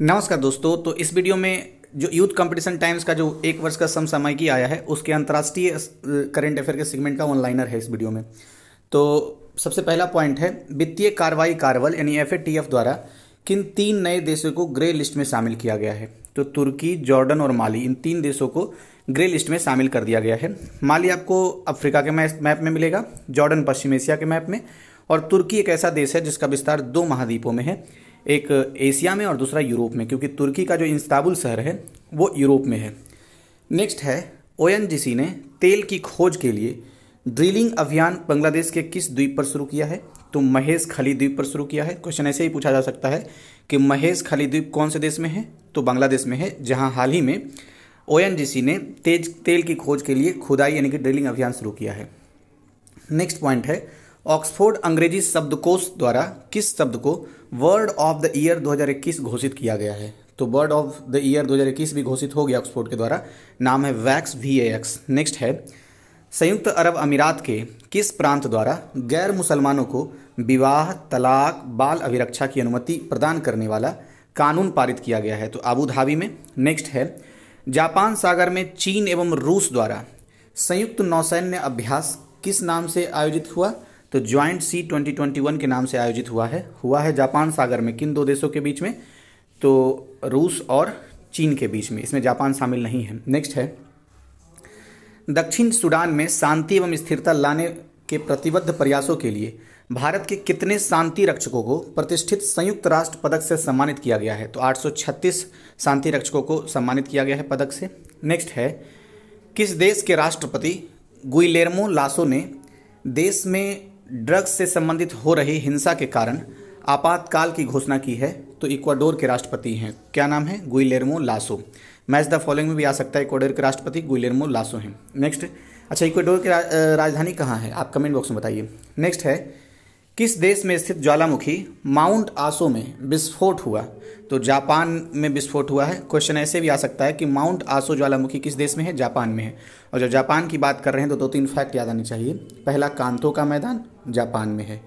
नमस्कार दोस्तों तो इस वीडियो में जो यूथ कंपटीशन टाइम्स का जो एक वर्ष का की आया है उसके अंतर्राष्ट्रीय करंट अफेयर के सेगमेंट का ऑनलाइनर है इस वीडियो में तो सबसे पहला पॉइंट है वित्तीय कार्रवाई कार्यबल यानी एफ द्वारा किन तीन नए देशों को ग्रे लिस्ट में शामिल किया गया है तो तुर्की जॉर्डन और माली इन तीन देशों को ग्रे लिस्ट में शामिल कर दिया गया है माली आपको अफ्रीका के मैप में मिलेगा जॉर्डन पश्चिम एशिया के मैप में और तुर्की एक ऐसा देश है जिसका विस्तार दो महाद्वीपों में है एक एशिया में और दूसरा यूरोप में क्योंकि तुर्की का जो इंस्ताबुल शहर है वो यूरोप में है नेक्स्ट है ओ ने तेल की खोज के लिए ड्रिलिंग अभियान बांग्लादेश के किस द्वीप पर शुरू किया है तो महेश खली द्वीप पर शुरू किया है क्वेश्चन ऐसे ही पूछा जा सकता है कि महेश खली द्वीप कौन से देश में है तो बांग्लादेश में है जहां हाल ही में ओ ने तेज तेल की खोज के लिए खुदाई यानी कि ड्रिलिंग अभियान शुरू किया है नेक्स्ट पॉइंट है ऑक्सफोर्ड अंग्रेजी शब्दकोश द्वारा किस शब्द को वर्ड ऑफ द ईयर 2021 घोषित किया गया है तो वर्ड ऑफ द ईयर 2021 भी घोषित हो गया ऑक्सफोर्ड के द्वारा नाम है वैक्स वी एक्स नेक्स्ट है संयुक्त अरब अमीरात के किस प्रांत द्वारा गैर मुसलमानों को विवाह तलाक बाल अभिरक्षा की अनुमति प्रदान करने वाला कानून पारित किया गया है तो आबूधाबी धाबी में नेक्स्ट है जापान सागर में चीन एवं रूस द्वारा संयुक्त नौसैन्य अभ्यास किस नाम से आयोजित हुआ तो ज्वाइंट सी 2021 के नाम से आयोजित हुआ है हुआ है जापान सागर में किन दो देशों के बीच में तो रूस और चीन के बीच में इसमें जापान शामिल नहीं है नेक्स्ट है दक्षिण सूडान में शांति एवं स्थिरता लाने के प्रतिबद्ध प्रयासों के लिए भारत के कितने शांति रक्षकों को प्रतिष्ठित संयुक्त राष्ट्र पदक से सम्मानित किया गया है तो 836 शांति रक्षकों को सम्मानित किया गया है पदक से नेक्स्ट है किस देश के राष्ट्रपति गुइलेर्मो लासो ने देश में ड्रग्स से संबंधित हो रही हिंसा के कारण आपातकाल की घोषणा की है तो इक्वाडोर के राष्ट्रपति हैं क्या नाम है Guillermo Lasso match the following में भी आ सकता है इक्वाडोर के राष्ट्रपति गुइलेरमो लासो हैं नेक्स्ट अच्छा इक्वाडोर की राजधानी कहाँ है आप कमेंट बॉक्स में बताइए नेक्स्ट है किस देश में स्थित ज्वालामुखी माउंट आसो में विस्फोट हुआ तो जापान में विस्फोट हुआ है क्वेश्चन ऐसे भी आ सकता है कि माउंट आसो ज्वालामुखी किस देश में है जापान में है और जब जापान की बात कर रहे हैं तो दो तीन फैक्ट याद आने चाहिए पहला कांतो का मैदान जापान में है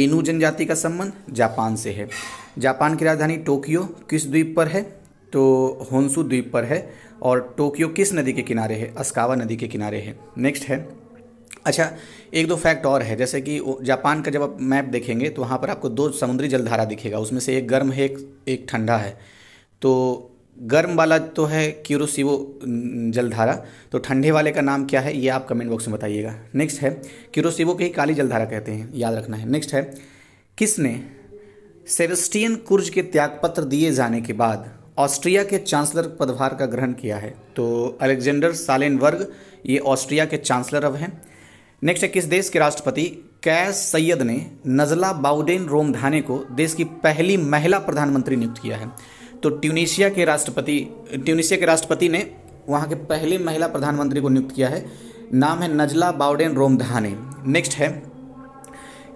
एनू जनजाति का संबंध जापान से है जापान की राजधानी टोक्यो किस द्वीप पर है तो होंसू द्वीप पर है और टोक्यो किस नदी के किनारे है अस्कावा नदी के किनारे है नेक्स्ट है अच्छा एक दो फैक्ट और है जैसे कि जापान का जब आप मैप देखेंगे तो वहाँ पर आपको दो समुद्री जलधारा दिखेगा उसमें से एक गर्म है एक एक ठंडा है तो गर्म वाला तो है क्यूरोसिवो जलधारा तो ठंडे वाले का नाम क्या है ये आप कमेंट बॉक्स में बताइएगा नेक्स्ट है क्यूरोसिवो के ही काली जलधारा कहते हैं याद रखना है नेक्स्ट है किसने सेवेस्टियन कुर्ज के त्यागपत्र दिए जाने के बाद ऑस्ट्रिया के चांसलर पदभार का ग्रहण किया है तो अलेक्जेंडर सालेनवर्ग ये ऑस्ट्रिया के चांसलर अब हैं नेक्स्ट है किस देश के राष्ट्रपति कैस सैयद ने नजला बाउडेन रोमधाने को देश की पहली महिला प्रधानमंत्री नियुक्त किया है तो ट्यूनिशिया के राष्ट्रपति ट्यूनिशिया के राष्ट्रपति ने वहाँ के पहले महिला प्रधानमंत्री को नियुक्त किया है नाम है नजला बाउडेन रोमधाने नेक्स्ट है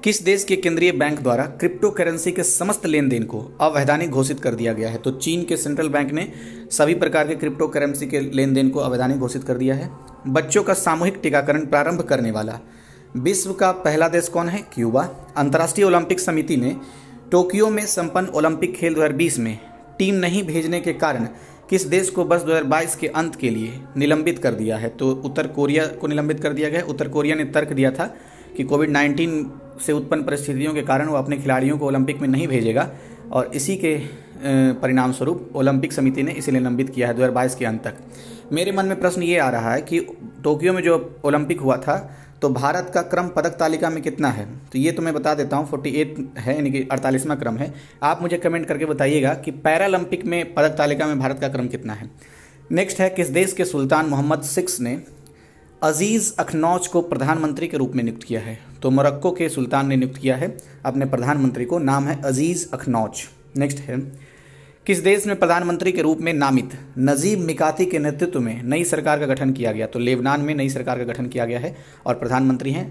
किस देश के केंद्रीय बैंक द्वारा क्रिप्टो करेंसी के समस्त लेन देन को अवैधानिक घोषित कर दिया गया है तो चीन के सेंट्रल बैंक ने सभी प्रकार के क्रिप्टो करेंसी के लेन देन को अवैधानिक घोषित कर दिया है बच्चों का सामूहिक टीकाकरण प्रारंभ करने वाला विश्व का पहला देश कौन है क्यूबा अंतर्राष्ट्रीय ओलंपिक समिति ने टोक्यो में संपन्न ओलंपिक खेल 2020 में टीम नहीं भेजने के कारण किस देश को बस 2022 के अंत के लिए निलंबित कर दिया है तो उत्तर कोरिया को निलंबित कर दिया गया उत्तर कोरिया ने तर्क दिया था कि कोविड से उत्पन्न परिस्थितियों के कारण वो अपने खिलाड़ियों को ओलंपिक में नहीं भेजेगा और इसी के परिणाम स्वरूप ओलंपिक समिति ने इसे निलंबित किया है दो के अंत तक मेरे मन में प्रश्न ये आ रहा है कि टोक्यो में जो ओलंपिक हुआ था तो भारत का क्रम पदक तालिका में कितना है तो ये तो मैं बता देता हूँ फोर्टी है यानी कि अड़तालीसवां क्रम है आप मुझे कमेंट करके बताइएगा कि पैरालंपिक में पदक तालिका में भारत का क्रम कितना है नेक्स्ट है किस देश के सुल्तान मोहम्मद सिक्स ने अजीज़ अखनौज को प्रधानमंत्री के रूप में नियुक्त किया है तो मोरक्को के सुल्तान ने नियुक्त किया है अपने प्रधानमंत्री को नाम है अजीज़ अखनौज नेक्स्ट है किस देश में प्रधानमंत्री के रूप में नामित नजीब मिकाती के नेतृत्व में नई सरकार का गठन किया गया तो लेबनान में नई सरकार का गठन किया गया है और प्रधानमंत्री हैं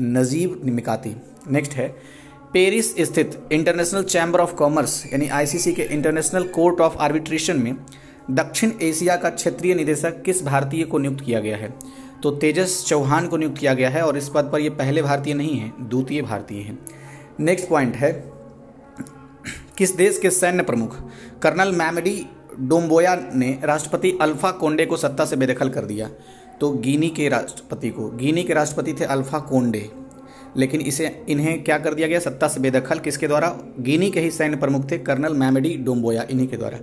नजीब मिकाती नेक्स्ट है पेरिस स्थित इंटरनेशनल चैम्बर ऑफ कॉमर्स यानी आईसीसी के इंटरनेशनल कोर्ट ऑफ आर्बिट्रेशन में दक्षिण एशिया का क्षेत्रीय निदेशक किस भारतीय को नियुक्त किया गया है तो तेजस चौहान को नियुक्त किया गया है और इस पद पर ये पहले भारतीय नहीं हैं द्वितीय भारतीय हैं नेक्स्ट पॉइंट है किस देश के सैन्य प्रमुख कर्नल मैमडी डोम्बोया ने राष्ट्रपति अल्फा कोंडे को सत्ता से बेदखल कर दिया तो गिनी के राष्ट्रपति को गिनी के राष्ट्रपति थे अल्फा कोंडे लेकिन इसे इन्हें क्या कर दिया गया सत्ता से बेदखल किसके द्वारा गिनी के ही सैन्य प्रमुख थे कर्नल मैमडी डोम्बोया इन्हीं के द्वारा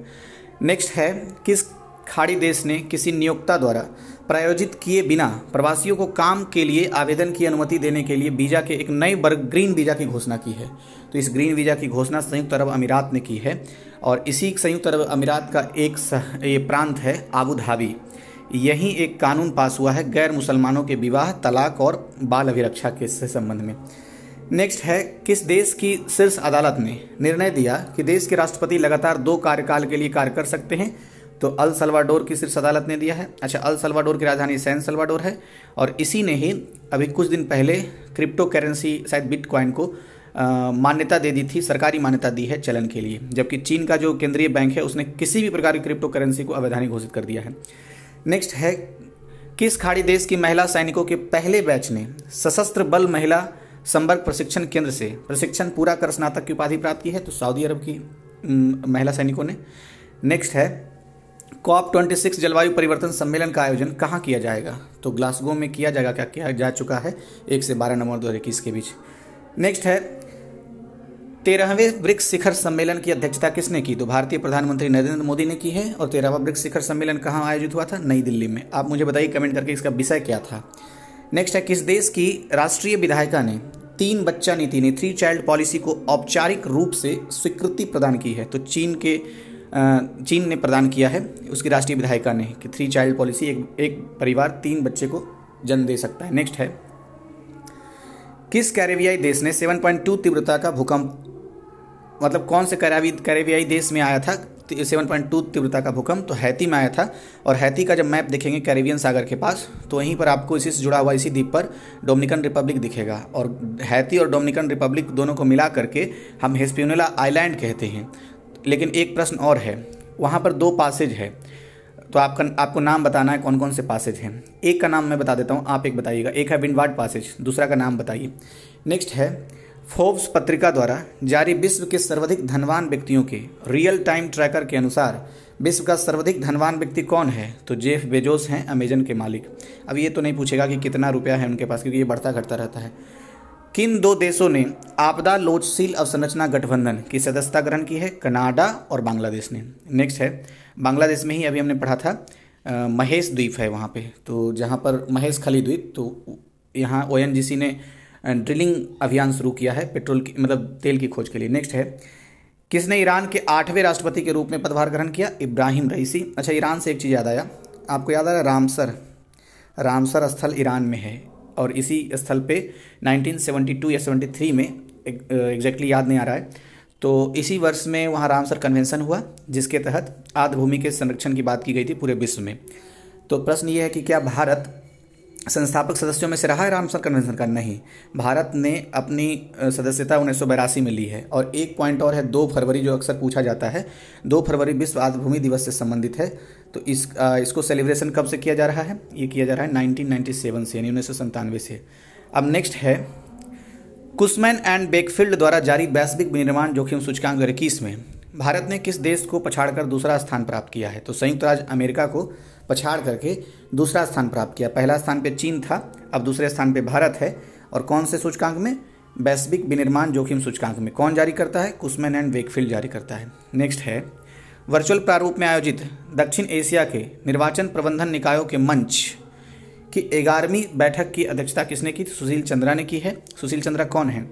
नेक्स्ट है किस खाड़ी देश ने किसी नियोक्ता द्वारा प्रायोजित किए बिना प्रवासियों को काम के लिए आवेदन की अनुमति देने के लिए वीज़ा के एक नए वर्ग ग्रीन वीज़ा की घोषणा की है तो इस ग्रीन वीज़ा की घोषणा संयुक्त अरब अमीरात ने की है और इसी संयुक्त अरब अमीरात का एक ये प्रांत है आबू धाबी एक कानून पास हुआ है गैर मुसलमानों के विवाह तलाक और बाल अभिरक्षा के संबंध में नेक्स्ट है किस देश की शीर्ष अदालत ने निर्णय दिया कि देश के राष्ट्रपति लगातार दो कार्यकाल के लिए कार्य कर सकते हैं तो अल सलवाडोर की शीर्ष अदालत ने दिया है अच्छा अल सलवाडोर की राजधानी सैन सलवाडोर है और इसी ने ही अभी कुछ दिन पहले क्रिप्टो करेंसी शायद बिटकॉइन को मान्यता दे दी थी सरकारी मान्यता दी है चलन के लिए जबकि चीन का जो केंद्रीय बैंक है उसने किसी भी प्रकार की क्रिप्टो करेंसी को अवैधानिक घोषित कर दिया है नेक्स्ट है किस खाड़ी देश की महिला सैनिकों के पहले बैच ने सशस्त्र बल महिला संपर्क प्रशिक्षण केंद्र से प्रशिक्षण पूरा कर स्नातक की उपाधि प्राप्त की है तो सऊदी अरब की महिला सैनिकों ने नेक्स्ट है कॉप ट्वेंटी सिक्स जलवायु परिवर्तन सम्मेलन का आयोजन कहाँ किया जाएगा तो ग्लासगो में किया जाएगा क्या किया जा चुका है एक से बारह नवंबर दो हज़ार के बीच नेक्स्ट है तेरहवें ब्रिक्स शिखर सम्मेलन की अध्यक्षता किसने की तो भारतीय प्रधानमंत्री नरेंद्र मोदी ने की है और तेरहवा ब्रिक्स शिखर सम्मेलन कहाँ आयोजित हुआ था नई दिल्ली में आप मुझे बताइए कमेंट करके इसका विषय क्या था नेक्स्ट है किस देश की राष्ट्रीय विधायिका ने तीन बच्चा नीति ने थ्री चाइल्ड पॉलिसी को औपचारिक रूप से स्वीकृति प्रदान की है तो चीन के चीन ने प्रदान किया है उसकी राष्ट्रीय विधायिका ने कि थ्री चाइल्ड पॉलिसी एक एक परिवार तीन बच्चे को जन्म दे सकता है नेक्स्ट है किस कैरेबियाई देश ने 7.2 तीव्रता का भूकंप मतलब कौन से कैरेबियाई देश में आया था 7.2 तो तीव्रता का भूकंप तो हैती में आया था और हैती का जब मैप देखेंगे कैरेबियन सागर के पास तो वहीं पर आपको इसी से जुड़ा हुआ इसी द्वीप पर डोमिनिकन रिपब्लिक दिखेगा और हैती और डोमिनिकन रिपब्लिक दोनों को मिला करके हम हिस्प्यूनला आइलैंड कहते हैं लेकिन एक प्रश्न और है वहाँ पर दो पासेज है तो आपका आपको नाम बताना है कौन कौन से पासेज हैं एक का नाम मैं बता देता हूँ आप एक बताइएगा एक है विंडवार्ड पासेज दूसरा का नाम बताइए नेक्स्ट है फोर्ब्स पत्रिका द्वारा जारी विश्व के सर्वाधिक धनवान व्यक्तियों के रियल टाइम ट्रैकर के अनुसार विश्व का सर्वाधिक धनवान व्यक्ति कौन है तो जेफ बेजोस हैं अमेजन के मालिक अब ये तो नहीं पूछेगा कि कितना रुपया है उनके पास क्योंकि ये बढ़ता घटता रहता है किन दो देशों ने आपदा लोचशील अवसंरचना गठबंधन की सदस्यता ग्रहण की है कनाडा और बांग्लादेश ने नेक्स्ट है बांग्लादेश में ही अभी हमने पढ़ा था आ, महेश द्वीप है वहाँ पे तो जहाँ पर महेश खली द्वीप तो यहाँ ओ ने ड्रिलिंग अभियान शुरू किया है पेट्रोल की मतलब तेल की खोज के लिए नेक्स्ट है किसने ईरान के आठवें राष्ट्रपति के रूप में पदभार ग्रहण किया इब्राहिम रईसी अच्छा ईरान से एक चीज़ याद आया आपको याद आ रहा रामसर रामसर स्थल ईरान में है और इसी स्थल पे 1972 या 73 में एग्जैक्टली याद नहीं आ रहा है तो इसी वर्ष में वहाँ रामसर कन्वेंशन हुआ जिसके तहत भूमि के संरक्षण की बात की गई थी पूरे विश्व में तो प्रश्न ये है कि क्या भारत संस्थापक सदस्यों में से रहा है रामसर कन्वेंशन का नहीं भारत ने अपनी सदस्यता उन्नीस में ली है और एक पॉइंट और है दो फरवरी जो अक्सर पूछा जाता है दो फरवरी विश्व आदभूमि दिवस से संबंधित है तो इस आ, इसको सेलिब्रेशन कब से किया जा रहा है ये किया जा रहा है 1997 से यानी उन्नीस से अब नेक्स्ट है कुशमैन एंड बेकफील्ड द्वारा जारी वैश्विक विनिर्माण जोखिम सूचकांक इक्कीस में भारत ने किस देश को पछाड़कर दूसरा स्थान प्राप्त किया है तो संयुक्त राज्य अमेरिका को पछाड़ करके दूसरा स्थान प्राप्त किया पहला स्थान पर चीन था अब दूसरे स्थान पर भारत है और कौन से सूचकांक में वैश्विक विनिर्माण जोखिम सूचकांक में कौन जारी करता है कुस्मैन एंड वेकफील्ड जारी करता है नेक्स्ट है वर्चुअल प्रारूप में आयोजित दक्षिण एशिया के निर्वाचन प्रबंधन निकायों के मंच की ग्यारहवीं बैठक की अध्यक्षता किसने की सुशील चंद्रा ने की है सुशील चंद्रा कौन है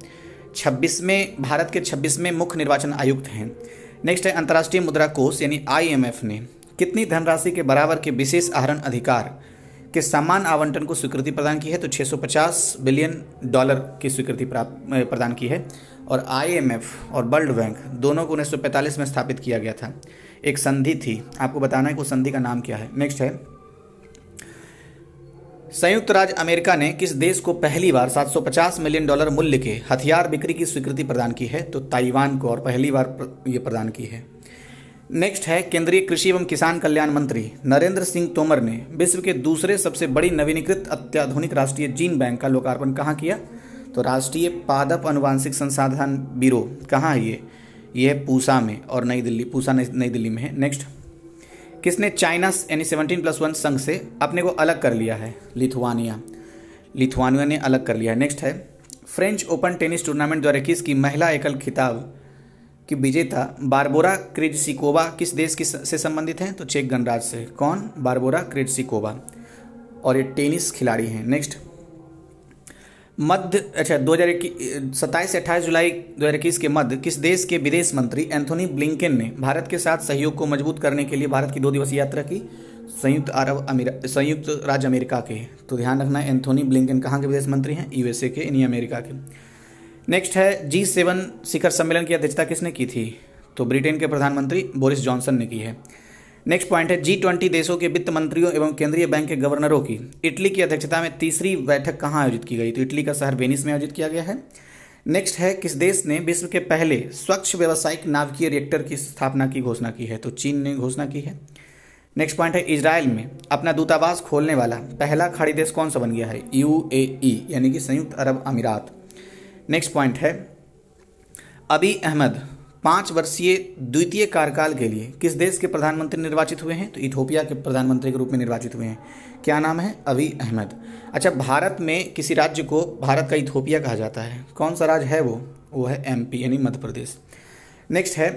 छब्बीसवें भारत के छब्बीसवें मुख्य निर्वाचन आयुक्त हैं नेक्स्ट है अंतर्राष्ट्रीय मुद्रा कोष यानी आई ने कितनी धनराशि के बराबर के विशेष आहरण अधिकार के समान आवंटन को स्वीकृति प्रदान की है तो 650 बिलियन डॉलर की स्वीकृति प्राप्त प्रदान की है और आईएमएफ और वर्ल्ड बैंक दोनों को 1945 में स्थापित किया गया था एक संधि थी आपको बताना है कि उस संधि का नाम क्या है नेक्स्ट है संयुक्त राज्य अमेरिका ने किस देश को पहली बार 750 मिलियन डॉलर मूल्य के हथियार बिक्री की स्वीकृति प्रदान की है तो ताइवान को और पहली बार ये प्रदान की है नेक्स्ट है केंद्रीय कृषि एवं किसान कल्याण मंत्री नरेंद्र सिंह तोमर ने विश्व के दूसरे सबसे बड़ी नवीनीकृत अत्याधुनिक राष्ट्रीय जीन बैंक का लोकार्पण कहाँ किया तो राष्ट्रीय पादप अनुवांशिक संसाधन ब्यूरो कहाँ है ये ये पूसा में और नई दिल्ली पूसा नई दिल्ली में है नेक्स्ट किसने चाइना यानी सेवनटीन प्लस वन संघ से अपने को अलग कर लिया है लिथुआनिया लिथुआनिया ने अलग कर लिया है नेक्स्ट है फ्रेंच ओपन टेनिस टूर्नामेंट द्वारा किसकी महिला एकल खिताब कि विजेता बारबोरा क्रेजसिकोवा किस देश की से संबंधित हैं तो चेक गणराज्य से कौन बारबोरा क्रेजसिकोवा और ये टेनिस खिलाड़ी हैं नेक्स्ट मध्य अच्छा दो हज़ार सत्ताईस से अट्ठाईस जुलाई दो हज़ार इक्कीस के मध्य किस देश के विदेश मंत्री एंथोनी ब्लिंकन ने भारत के साथ सहयोग को मजबूत करने के लिए भारत की दो दिवसीय यात्रा की संयुक्त अरब अमीरा संयुक्त राज्य अमेरिका के तो ध्यान रखना एंथोनी ब्लिंकन कहाँ के विदेश मंत्री हैं यूएसए के यानी अमेरिका के नेक्स्ट है जी सेवन शिखर सम्मेलन की अध्यक्षता किसने की थी तो ब्रिटेन के प्रधानमंत्री बोरिस जॉनसन ने की है नेक्स्ट पॉइंट है जी ट्वेंटी देशों के वित्त मंत्रियों एवं केंद्रीय बैंक के गवर्नरों की इटली की अध्यक्षता में तीसरी बैठक कहाँ आयोजित की गई तो इटली का शहर वेनिस में आयोजित किया गया है नेक्स्ट है किस देश ने विश्व के पहले स्वच्छ व्यावसायिक नाभिकीय रिएक्टर की स्थापना की घोषणा की है तो चीन ने घोषणा की है नेक्स्ट पॉइंट है इसराइल में अपना दूतावास खोलने वाला पहला खाड़ी देश कौन सा बन गया है यू e, यानी कि संयुक्त अरब अमीरात नेक्स्ट पॉइंट है अभी अहमद पाँच वर्षीय द्वितीय कार्यकाल के लिए किस देश के प्रधानमंत्री निर्वाचित हुए हैं तो इथोपिया के प्रधानमंत्री के रूप में निर्वाचित हुए हैं क्या नाम है अभी अहमद अच्छा भारत में किसी राज्य को भारत का इथोपिया कहा जाता है कौन सा राज्य है वो वो है एमपी यानी मध्य प्रदेश नेक्स्ट है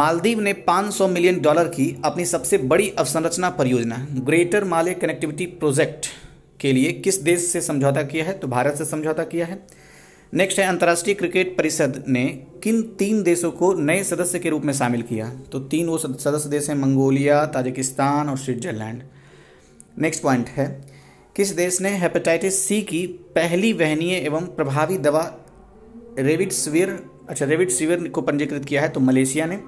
मालदीव ने 500 मिलियन डॉलर की अपनी सबसे बड़ी अवसंरचना परियोजना ग्रेटर माले कनेक्टिविटी प्रोजेक्ट के लिए किस देश से समझौता किया है तो भारत से समझौता किया है नेक्स्ट है अंतर्राष्ट्रीय क्रिकेट परिषद ने किन तीन देशों को नए सदस्य के रूप में शामिल किया तो तीन वो सदस्य देश हैं मंगोलिया ताजिकिस्तान और स्विट्जरलैंड नेक्स्ट पॉइंट है किस देश ने हेपेटाइटिस सी की पहली वहनीय एवं प्रभावी दवा रेविड सिविर अच्छा रेविड सिविर को पंजीकृत किया है तो मलेशिया ने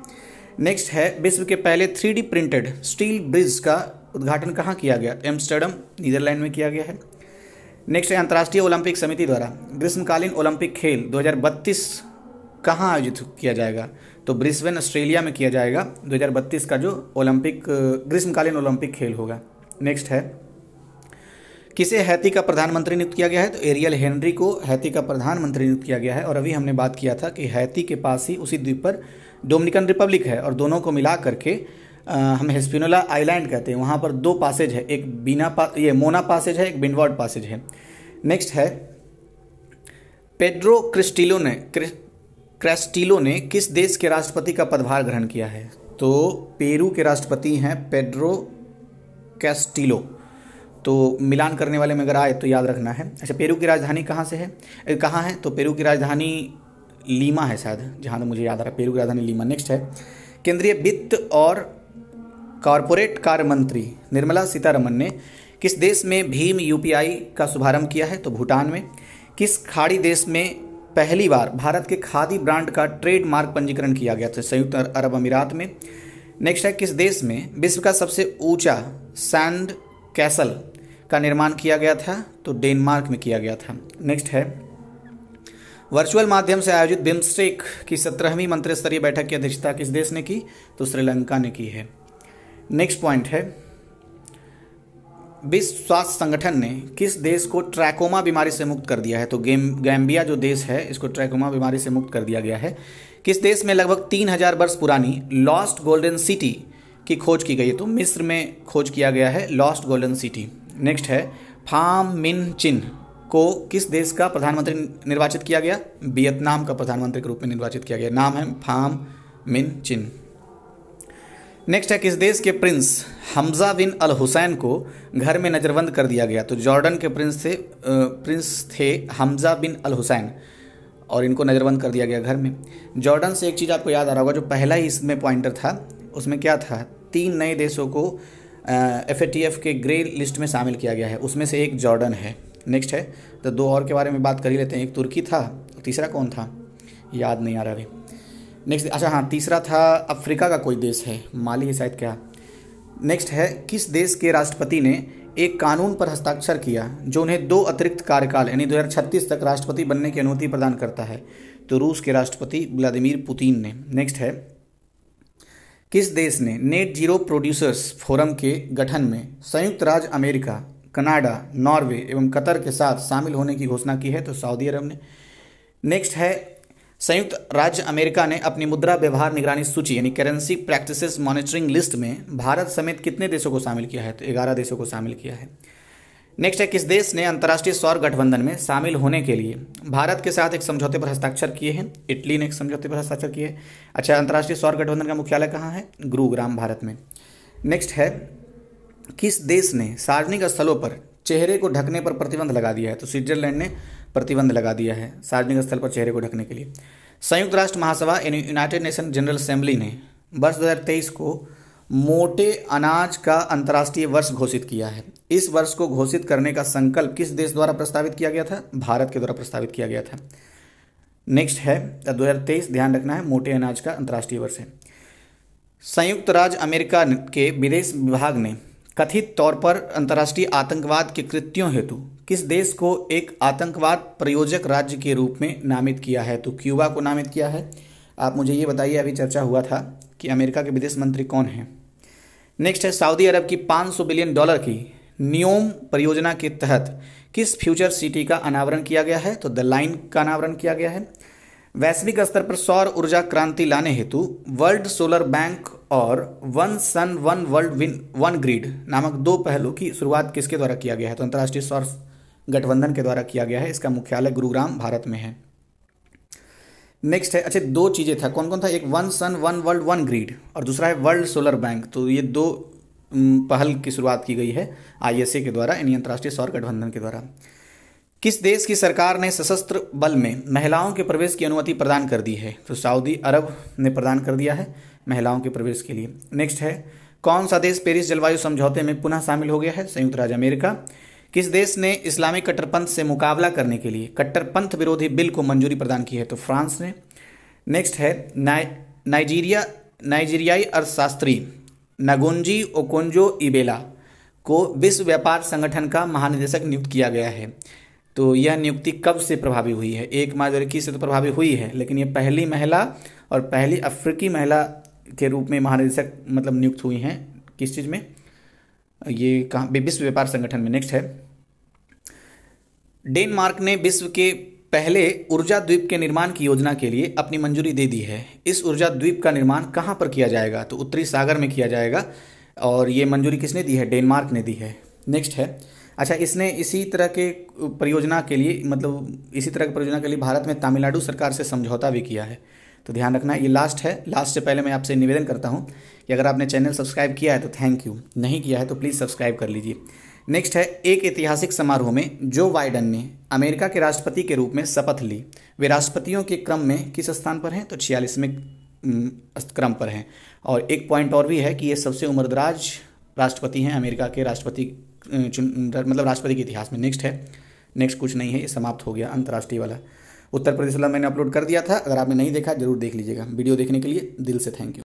नेक्स्ट है विश्व के पहले थ्री प्रिंटेड स्टील ब्रिज का उद्घाटन कहाँ किया गया एम्स्टर्डम नीदरलैंड में किया गया है नेक्स्ट है अंतर्राष्ट्रीय ओलंपिक समिति द्वारा ग्रीष्मकालीन ओलंपिक खेल 2032 कहाँ आयोजित किया जाएगा तो ब्रिस्बेन ऑस्ट्रेलिया में किया जाएगा 2032 का जो ओलंपिक ग्रीष्मकालीन ओलंपिक खेल होगा नेक्स्ट है किसे हैती का प्रधानमंत्री नियुक्त किया गया है तो एरियल हेनरी को हैती का प्रधानमंत्री नियुक्त किया गया है और अभी हमने बात किया था कि हैती के पास ही उसी द्वीप पर डोमिनिकन रिपब्लिक है और दोनों को मिला करके हम हेस्पिनोला आइलैंड कहते हैं वहाँ पर दो पासेज है एक बीना पा ये मोना पासेज है एक बिनवर्ड पासेज है नेक्स्ट है पेड्रो क्रिस्टिलो ने क्रेस्टिलो ने किस देश के राष्ट्रपति का पदभार ग्रहण किया है तो पेरू के राष्ट्रपति हैं पेड्रो कैस्टिलो तो मिलान करने वाले में अगर आए तो याद रखना है अच्छा पेरू की राजधानी कहाँ से है कहाँ है तो पेरू की राजधानी लीमा है शायद जहाँ तक मुझे याद आ रहा है पेरू की राजधानी लीमा नेक्स्ट है केंद्रीय वित्त और कॉरपोरेट कार्य मंत्री निर्मला सीतारमन ने किस देश में भीम यूपीआई का शुभारंभ किया है तो भूटान में किस खाड़ी देश में पहली बार भारत के खादी ब्रांड का ट्रेडमार्क पंजीकरण किया गया था संयुक्त अरब अमीरात में नेक्स्ट है किस देश में विश्व का सबसे ऊंचा सैंड कैसल का निर्माण किया गया था तो डेनमार्क में किया गया था नेक्स्ट है वर्चुअल माध्यम से आयोजित बिम्स्टेक की सत्रहवीं मंत्रिस्तरीय बैठक की अध्यक्षता किस देश ने की तो श्रीलंका ने की है नेक्स्ट पॉइंट है विश्व स्वास्थ्य संगठन ने किस देश को ट्रैकोमा बीमारी से मुक्त कर दिया है तो गेम गैम्बिया जो देश है इसको ट्रैकोमा बीमारी से मुक्त कर दिया गया है किस देश में लगभग तीन हजार वर्ष पुरानी लॉस्ट गोल्डन सिटी की खोज की गई है तो मिस्र में खोज किया गया है लॉस्ट गोल्डन सिटी नेक्स्ट है फाम मिन चिन को किस देश का प्रधानमंत्री निर्वाचित किया गया वियतनाम का प्रधानमंत्री के रूप में निर्वाचित किया गया नाम है फाम मिन चिन नेक्स्ट है किस देश के prince Hamza bin Al Hussein को घर में नज़रबंद कर दिया गया तो जॉर्डन के प्रिंस थे प्रिंस थे हमजा बिन अल हुसैन और इनको नज़रबंद कर दिया गया घर में जॉर्डन से एक चीज़ आपको याद आ रहा होगा जो पहला ही इसमें पॉइंटर था उसमें क्या था तीन नए देशों को एफ के ग्रे लिस्ट में शामिल किया गया है उसमें से एक जॉर्डन है नेक्स्ट है तो दो और के बारे में बात कर ही लेते हैं एक तुर्की था तीसरा कौन था याद नहीं आ रहा अभी नेक्स्ट अच्छा हाँ तीसरा था अफ्रीका का कोई देश है माली है शायद क्या नेक्स्ट है किस देश के राष्ट्रपति ने एक कानून पर हस्ताक्षर किया जो उन्हें दो अतिरिक्त कार्यकाल यानी 2036 तक राष्ट्रपति बनने की अनुमति प्रदान करता है तो रूस के राष्ट्रपति व्लादिमीर पुतिन ने नेक्स्ट है किस देश ने नेट जीरो प्रोड्यूसर्स फोरम के गठन में संयुक्त राज्य अमेरिका कनाडा नॉर्वे एवं कतर के साथ शामिल होने की घोषणा की है तो सऊदी अरब ने नेक्स्ट है संयुक्त राज्य अमेरिका ने अपनी मुद्रा व्यवहार निगरानी सूची यानी करेंसी प्रैक्टिसेस मॉनिटरिंग लिस्ट में भारत समेत कितने देशों को शामिल किया है तो ग्यारह देशों को शामिल किया है नेक्स्ट है किस देश ने अंतर्राष्ट्रीय सौर गठबंधन में शामिल होने के लिए भारत के साथ एक समझौते पर हस्ताक्षर किए हैं इटली ने एक समझौते पर हस्ताक्षर किए अच्छा अंतर्राष्ट्रीय सौर गठबंधन का मुख्यालय कहाँ है गुरुग्राम भारत में नेक्स्ट है किस देश ने सार्वजनिक स्थलों पर चेहरे को ढकने पर प्रतिबंध लगा दिया है तो स्विट्जरलैंड ने प्रतिबंध लगा दिया है सार्वजनिक स्थल पर चेहरे को ढकने के लिए संयुक्त राष्ट्र महासभा यानी यूनाइटेड नेशन जनरल असेंबली ने वर्ष दो को मोटे अनाज का अंतर्राष्ट्रीय वर्ष घोषित किया है इस वर्ष को घोषित करने का संकल्प किस देश द्वारा प्रस्तावित किया गया था भारत के द्वारा प्रस्तावित किया गया था नेक्स्ट है दो हज़ार तेईस ध्यान रखना है मोटे अनाज का अंतर्राष्ट्रीय वर्ष है संयुक्त राज्य अमेरिका के विदेश विभाग ने कथित तौर पर अंतर्राष्ट्रीय आतंकवाद के कृत्यों हेतु किस देश को एक आतंकवाद प्रयोजक राज्य के रूप में नामित किया है तो क्यूबा को नामित किया है आप मुझे ये बताइए अभी चर्चा हुआ था कि अमेरिका के विदेश मंत्री कौन हैं नेक्स्ट है सऊदी अरब की 500 बिलियन डॉलर की नियोम परियोजना के तहत किस फ्यूचर सिटी का अनावरण किया गया है तो द लाइन का अनावरण किया गया है वैश्विक स्तर पर सौर ऊर्जा क्रांति लाने हेतु वर्ल्ड सोलर बैंक और one sun one world one वन ग्रिड नामक दो पहलों की शुरुआत किसके द्वारा किया गया है तो अंतर्राष्ट्रीय सौर गठबंधन के द्वारा किया गया है इसका मुख्यालय गुरुग्राम भारत में है नेक्स्ट है अच्छा दो चीज़ें था कौन कौन था एक one sun one world one grid और दूसरा है वर्ल्ड सोलर बैंक तो ये दो पहल की शुरुआत की गई है आईएसए के द्वारा यानी अंतर्राष्ट्रीय सौर गठबंधन के द्वारा किस देश की सरकार ने सशस्त्र बल में महिलाओं के प्रवेश की अनुमति प्रदान कर दी है तो सऊदी अरब ने प्रदान कर दिया है महिलाओं के प्रवेश के लिए नेक्स्ट है कौन सा देश पेरिस जलवायु समझौते में पुनः शामिल हो गया है संयुक्त राज्य अमेरिका किस देश ने इस्लामिक कट्टरपंथ से मुकाबला करने के लिए कट्टरपंथ विरोधी बिल को मंजूरी प्रदान की है तो फ्रांस ने नेक्स्ट है नाइजीरिया नाइजीरियाई अर्थशास्त्री नगोन्जी ओकोंजो इबेला को विश्व व्यापार संगठन का महानिदेशक नियुक्त किया गया है तो यह नियुक्ति कब से प्रभावी हुई है एक मार्च दो से तो प्रभावी हुई है लेकिन यह पहली महिला और पहली अफ्रीकी महिला के रूप में महानिदेशक मतलब नियुक्त हुई हैं किस चीज़ में ये कहा विश्व व्यापार संगठन में नेक्स्ट है डेनमार्क ने विश्व के पहले ऊर्जा द्वीप के निर्माण की योजना के लिए अपनी मंजूरी दे दी है इस ऊर्जा द्वीप का निर्माण कहाँ पर किया जाएगा तो उत्तरी सागर में किया जाएगा और ये मंजूरी किसने दी है डेनमार्क ने दी है नेक्स्ट है अच्छा इसने इसी तरह के परियोजना के लिए मतलब इसी तरह की परियोजना के लिए भारत में तमिलनाडु सरकार से समझौता भी किया है तो ध्यान रखना ये लास्ट है लास्ट से पहले मैं आपसे निवेदन करता हूँ कि अगर आपने चैनल सब्सक्राइब किया है तो थैंक यू नहीं किया है तो प्लीज़ सब्सक्राइब कर लीजिए नेक्स्ट है एक ऐतिहासिक समारोह में जो बाइडन ने अमेरिका के राष्ट्रपति के रूप में शपथ ली वे राष्ट्रपतियों के क्रम में किस स्थान पर हैं तो छियालीसवें क्रम पर हैं और एक पॉइंट और भी है कि ये सबसे उम्रदराज राष्ट्रपति हैं अमेरिका के राष्ट्रपति मतलब राष्ट्रपति के इतिहास में नेक्स्ट है नेक्स्ट कुछ नहीं है ये समाप्त हो गया अंतर्राष्ट्रीय वाला उत्तर प्रदेश वाला मैंने अपलोड कर दिया था अगर आपने नहीं देखा जरूर देख लीजिएगा वीडियो देखने के लिए दिल से थैंक यू